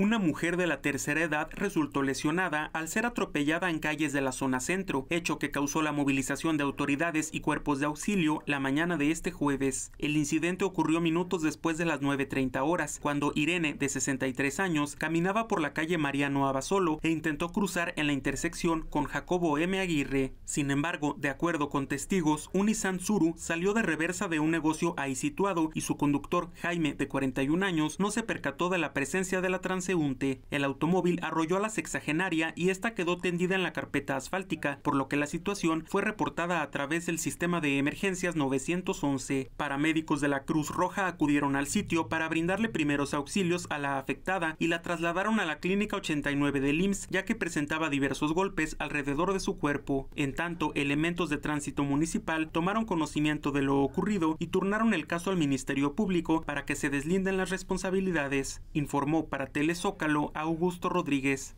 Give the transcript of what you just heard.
Una mujer de la tercera edad resultó lesionada al ser atropellada en calles de la zona centro, hecho que causó la movilización de autoridades y cuerpos de auxilio la mañana de este jueves. El incidente ocurrió minutos después de las 9.30 horas, cuando Irene, de 63 años, caminaba por la calle Mariano Abasolo e intentó cruzar en la intersección con Jacobo M. Aguirre. Sin embargo, de acuerdo con testigos, un salió de reversa de un negocio ahí situado y su conductor, Jaime, de 41 años, no se percató de la presencia de la transacción el automóvil arrolló a la sexagenaria y esta quedó tendida en la carpeta asfáltica, por lo que la situación fue reportada a través del sistema de emergencias 911. Paramédicos de la Cruz Roja acudieron al sitio para brindarle primeros auxilios a la afectada y la trasladaron a la clínica 89 del IMSS, ya que presentaba diversos golpes alrededor de su cuerpo. En tanto, elementos de tránsito municipal tomaron conocimiento de lo ocurrido y turnaron el caso al Ministerio Público para que se deslinden las responsabilidades, informó para Teles Zócalo, Augusto Rodríguez,